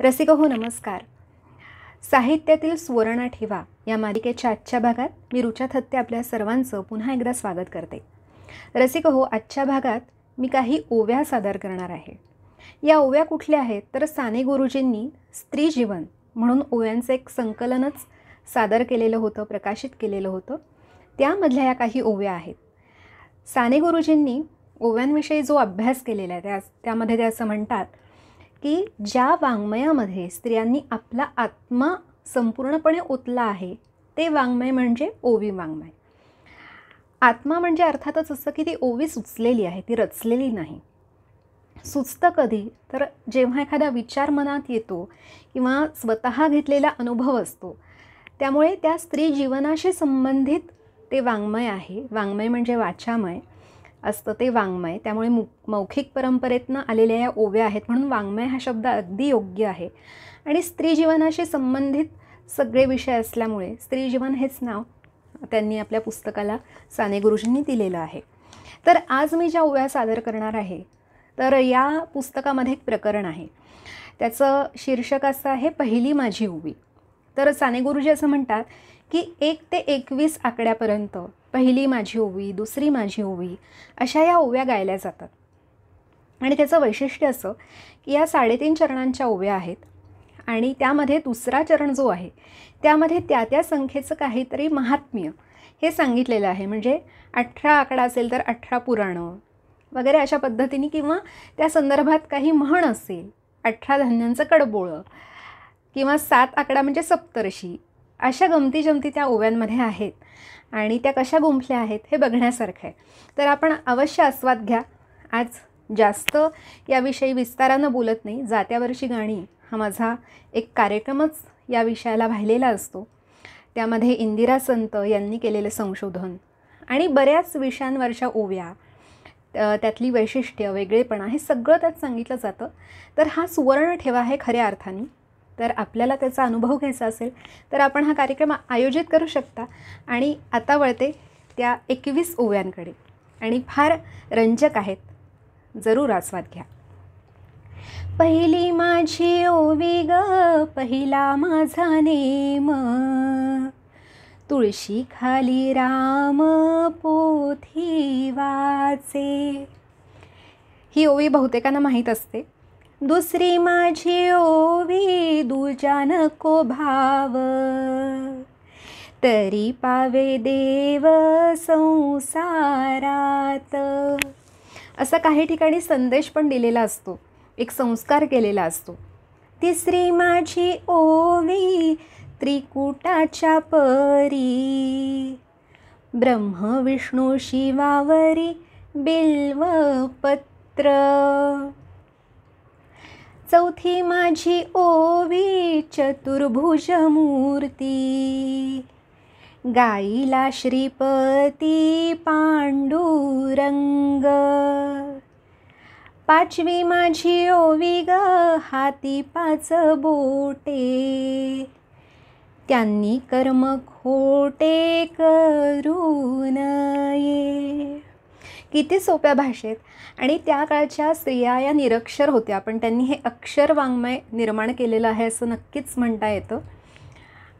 रसिक हो नमस्कार साहित्यातील सुवर्णा ठेवा या मालिकेच्या आजच्या भागात मी रुचा थत्ते आपल्या सर्वांचं पुन्हा एकदा स्वागत करते रसिक हो आजच्या भागात मी काही ओव्या सादर करणार आहे या ओव्या कुठल्या आहेत तर साने गुरुजींनी स्त्री जीवन म्हणून ओव्यांचं एक संकलनच सादर केलेलं होतं प्रकाशित केलेलं होतं त्यामधल्या या काही ओव्या आहेत साने गुरुजींनी ओव्यांविषयी जो अभ्यास केलेला आहे त्या त्यामध्ये ते असं म्हणतात की ज्या वाङ्मयामध्ये स्त्रियांनी आपला आत्मा संपूर्णपणे ओतला आहे ते वाङ्मय म्हणजे ओवी वाङ्मय आत्मा म्हणजे अर्थातच असं की ती ओवी सुचलेली आहे ती रचलेली नाही सुचतं कधी तर जेव्हा एखादा विचार मनात येतो किंवा स्वतः घेतलेला अनुभव असतो त्यामुळे त्या स्त्री जीवनाशी संबंधित ते वाङ्मय आहे वाङ्मय म्हणजे वाचामय असतं ते वाङ्मय त्यामुळे मु मौखिक परंपरेतनं आलेल्या या ओव्या आहेत म्हणून वाङ्मय हा शब्द अगदी योग्य आहे आणि स्त्री जीवनाशी संबंधित सगळे विषय असल्यामुळे स्त्री जीवन हेच नाव त्यांनी आपल्या पुस्तकाला साने गुरुजींनी दिलेलं आहे तर आज मी ज्या ओव्या सादर करणार आहे तर या पुस्तकामध्ये एक प्रकरण आहे त्याचं शीर्षक असं आहे पहिली माझी ओवी तर साने गुरुजी असं म्हणतात की एक ते एकवीस आकड्यापर्यंत पहिली माझी ओवी दुसरी माझी ओवी अशा या ओव्या गायल्या जातात आणि त्याचं वैशिष्ट्य असं की या साडेतीन चरणांच्या ओव्या आहेत आणि त्यामध्ये दुसरा चरण जो आहे त्यामध्ये त्या त्या संख्येचं काहीतरी महात्म्य हे सांगितलेलं आहे म्हणजे अठरा आकडा असेल तर अठरा पुराणं वगैरे अशा पद्धतीने किंवा त्या संदर्भात काही म्हण असेल अठरा धान्यांचं कडबोळं किंवा सात आकडा म्हणजे सप्तरशी अशा गमती जमती त्या ओव्यांमध्ये आहेत आणि त्या कशा गुंफल्या आहेत हे बघण्यासारखं आहे तर आपण अवश्य आस्वाद घ्या आज जास्त याविषयी विस्तारानं बोलत नाही जात्यावरची गाणी हा माझा एक कार्यक्रमच या विषयाला वाहिलेला असतो त्यामध्ये इंदिरा संत यांनी केलेलं संशोधन आणि बऱ्याच विषयांवरच्या ओव्या त्यातली वैशिष्ट्य वेगळेपणा हे सगळं त्यात सांगितलं जातं तर हा सुवर्ण ठेवा आहे खऱ्या अर्थाने तर आपल्याला त्याचा अनुभव घ्यायचा असेल तर आपण हा कार्यक्रम आयोजित करू शकता आणि आता वळते त्या एकवीस ओव्यांकडे आणि फार रंजक आहेत जरूर आस्वाद घ्या पहिली माझी ओवी ग पहिला माझा नेम तुळशी खाली राम पोथी वाचे ही ओवी बहुतेकांना माहीत असते दुसरी माझी ओवी दुजा नको भाव तरी पावे देव संसारात असा काही ठिकाणी संदेश पण दिलेला असतो एक संस्कार केलेला असतो तिसरी माझी ओवी त्रिकुटाच्या परी ब्रह्म विष्णू शिवावरी पत्र। चौथी माझी ओवी चतुर्भुज मूर्ती गाईला श्रीपती पांडुरंग पाचवी माझी ओवी ग हाती पाच बोटे त्यांनी कर्म खोटे करू नये किती सोप्या भाषेत आणि त्या काळच्या स्त्रिया या निरक्षर होत्या पण त्यांनी हे अक्षर वाङ्मय निर्माण केलेलं आहे असं नक्कीच म्हणता येतं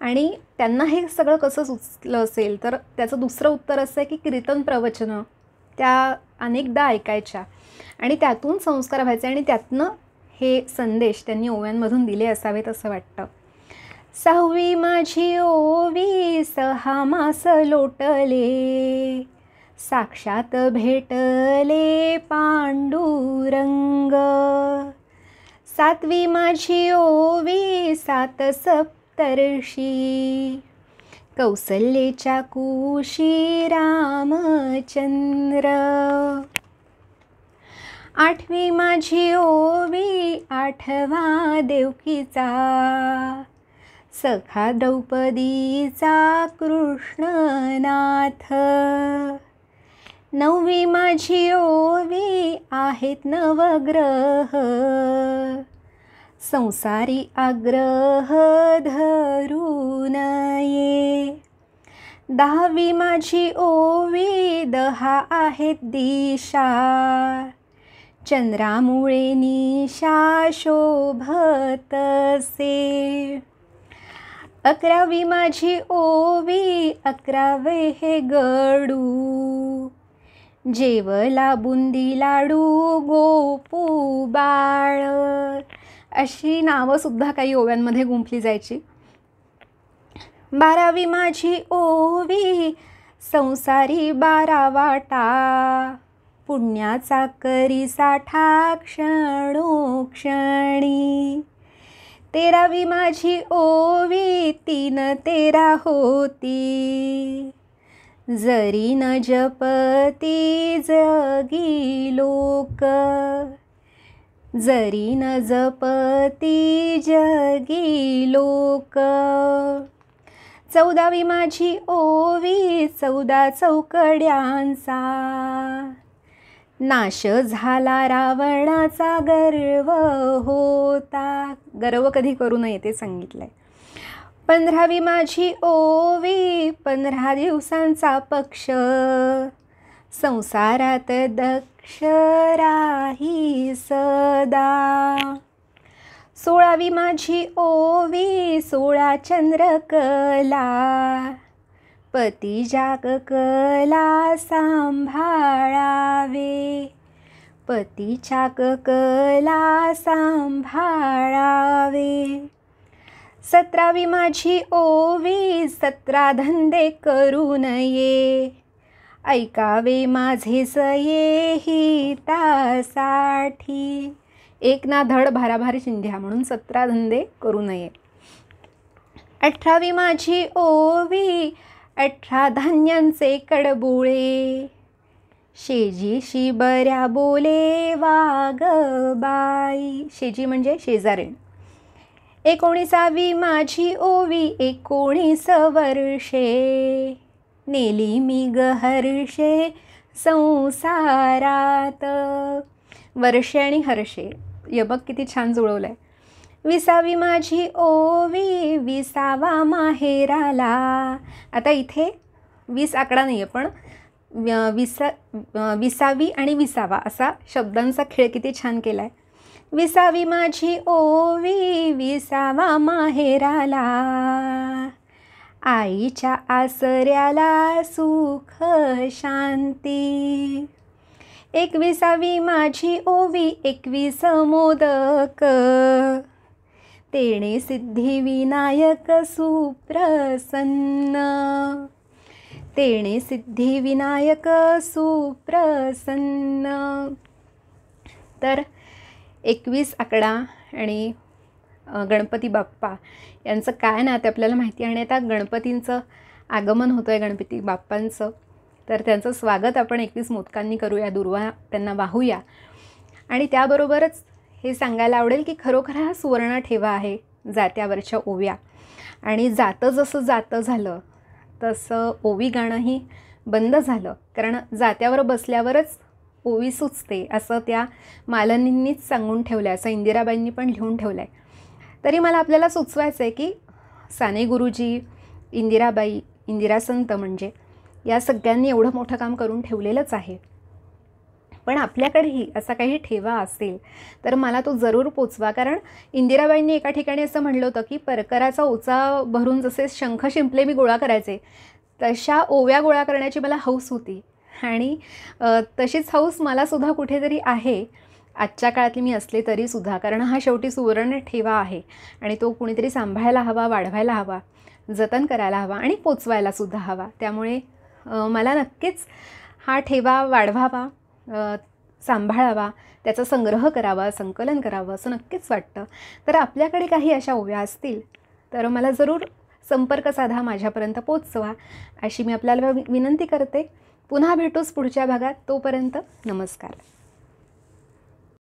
आणि त्यांना हे सगळं कसं सुचलं असेल तर त्याचं दुसरं उत्तर असं आहे की कीर्तन प्रवचनं त्या अनेकदा ऐकायच्या आणि त्यातून संस्कार व्हायचे आणि त्यातनं हे संदेश त्यांनी ओव्यांमधून दिले असावेत असं वाटतं सहावी माझी ओवी सहा मास लोटले साक्षात भेटले पांडुरंग सातवी माझी ओवी सात सप्तर्षी कौसल्येच्या कुशी रामचंद्र आठवी माझी ओवी आठवा देवकीचा सखा द्रौपदीचा कृष्णनाथ नववी माझी ओवी आहेत नवग्रह संसारी आग्रह धरू नये दहावी माझी ओवी दहा आहेत दिशा चंद्रामुळे निशा शोभतसे अकरावी माझी ओवी अकरावे हे गडू जेवला बुंदी लाडू गोपू बाळ अशी नावंसुद्धा काही ओव्यांमध्ये गुंफली जायची बारावी माझी ओवी संसारी बारा वाटा पुण्याचा करी साठा क्षणी तेरावी माझी ओवी तीन तेरा होती जरी न जपती जगी लोक जरी न जपती जगी लोक चौदावी माझी ओवी चौदा चौकड्यांचा नाश झाला रावणाचा गर्व होता गर्व कधी करू नये ते सांगितलं पंधरावी माझी ओवी पंधरा दिवसांचा पक्ष संसारात दक्ष राही सदा सोळावी माझी ओवी सोळा चंद्रकला पती जाग कला सांभाळावे चाक कला सांभाळावे सतरावी माझी ओवी सतरा धंदे करू नये ऐकावे माझे सये ही तासाठी एक ना धड भाराभारी शिंध्या म्हणून सतरा धंदे करू नये अठरावी माझी ओवी अठरा धान्यांचे कडबोळे शेजीशी बऱ्या बोले वाग बाई शेजी म्हणजे शेजारीण एकोणीसावी माझी ओवी एकोणीस वर्षे नेली मी गहर्षे संसारात वर्षे आणि हर्षे यबक किती छान जुळवलं आहे विसावी माझी ओवी विसावा माहेराला आता इथे वीस आकडा नाही आहे पण विसा विसावी आणि विसावा असा शब्दांचा खेळ किती छान केला आहे विसावी माझी ओवी विसावा माहेराला आईच्या आसऱ्याला सुख शांती एकविसावी माझी ओवी एकवीस मोदक तेणे सिद्धिविनायक सुप्रसन्न तेणे विनायक सुप्रसन्न तर एकवीस आकडा आणि गणपती बाप्पा यांचं काय ना ते आपल्याला माहिती आणि आता गणपतींचं आगमन होतं आहे गणपती बाप्पांचं तर त्यांचं स्वागत आपण एकवीस मोदकांनी करूया दुर्वा त्यांना वाहूया आणि त्याबरोबरच हे सांगायला आवडेल की खरोखर हा सुवर्ण ठेवा आहे जात्यावरच्या ओव्या आणि जातं जसं जातं झालं तसं ओवी गाणंही बंद झालं कारण जात्यावर बसल्यावरच ओवी सुचते असं त्या मालनींनीच सांगून ठेवलं आहे असं इंदिराबाईंनी पण लिहून ठेवलं आहे तरी मला आपल्याला सुचवायचं आहे की साने गुरुजी इंदिराबाई इंदिरा संत म्हणजे या सगळ्यांनी एवढं मोठं काम करून ठेवलेलंच आहे पण आपल्याकडेही असा काही ठेवा असेल तर मला तो जरूर पोचवा कारण इंदिराबाईंनी एका ठिकाणी असं म्हणलं होतं की परकराचा ओचा भरून जसे शंख शिंपले मी गोळा करायचे तशा ओव्या गोळा करण्याची मला हौस होती आणि तशीच हौस मलासुद्धा कुठेतरी आहे आजच्या काळातली मी असले तरीसुद्धा कारण हा शेवटी सुवर्ण ठेवा आहे आणि तो कुणीतरी सांभाळायला हवा वाढवायला हवा जतन करायला हवा आणि पोचवायलासुद्धा हवा त्यामुळे मला नक्कीच हा ठेवा वाढवावा सांभाळावा त्याचा संग्रह करावा संकलन करावं असं नक्कीच वाटतं तर आपल्याकडे काही अशा ओव्या असतील तर मला जरूर संपर्क साधा माझ्यापर्यंत पोचवा अशी मी आपल्याला विनंती करते पुन्हा भेटूच पुढच्या भागात तोपर्यंत नमस्कार